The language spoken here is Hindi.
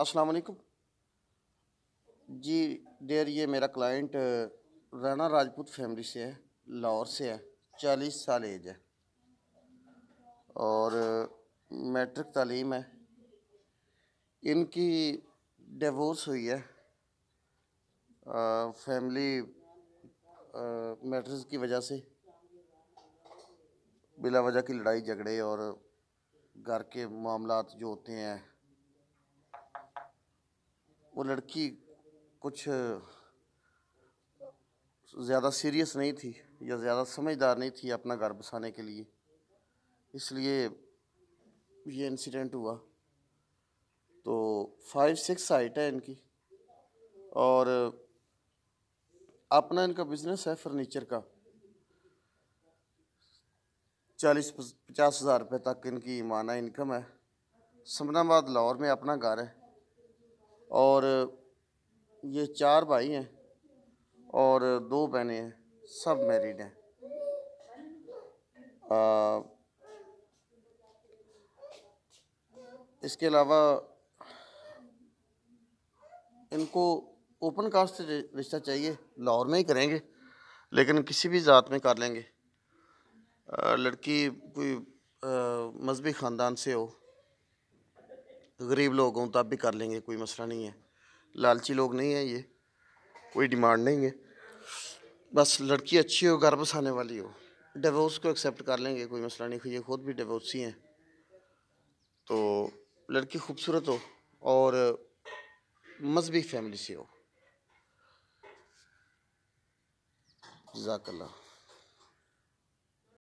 अस्सलाम वालेकुम जी डेयर ये मेरा क्लाइंट राणा राजपूत फैमिली से है लाहौर से है चालीस साल एज है और मैट्रिक तालीम है इनकी डिवोर्स हुई है आ, फैमिली मैटर्स की वजह से बिला वजह की लड़ाई झगड़े और घर के मामला जो होते हैं वो लड़की कुछ ज़्यादा सीरियस नहीं थी या ज़्यादा समझदार नहीं थी अपना घर बसाने के लिए इसलिए ये इंसिडेंट हुआ तो फाइव सिक्स हाइट है इनकी और अपना इनका बिजनेस है फर्नीचर का चालीस पचास हज़ार रुपये तक इनकी माना इनकम है समनाबाद लाहौर में अपना घर है और ये चार भाई हैं और दो बहने हैं सब मैरिड हैं इसके अलावा इनको ओपन कास्ट रिश्ता चाहिए लाहौर में ही करेंगे लेकिन किसी भी ज़ात में कर लेंगे आ, लड़की कोई मजहबी ख़ानदान से हो गरीब लोग हों तब तो भी कर लेंगे कोई मसला नहीं है लालची लोग नहीं हैं ये कोई डिमांड नहीं है बस लड़की अच्छी हो घर बसाने वाली हो डिवोर्स को एक्सेप्ट कर लेंगे कोई मसला नहीं ये खुद भी डिवोर्सी हैं तो लड़की खूबसूरत हो और मजहबी फैमिली से हो जजाकल्ला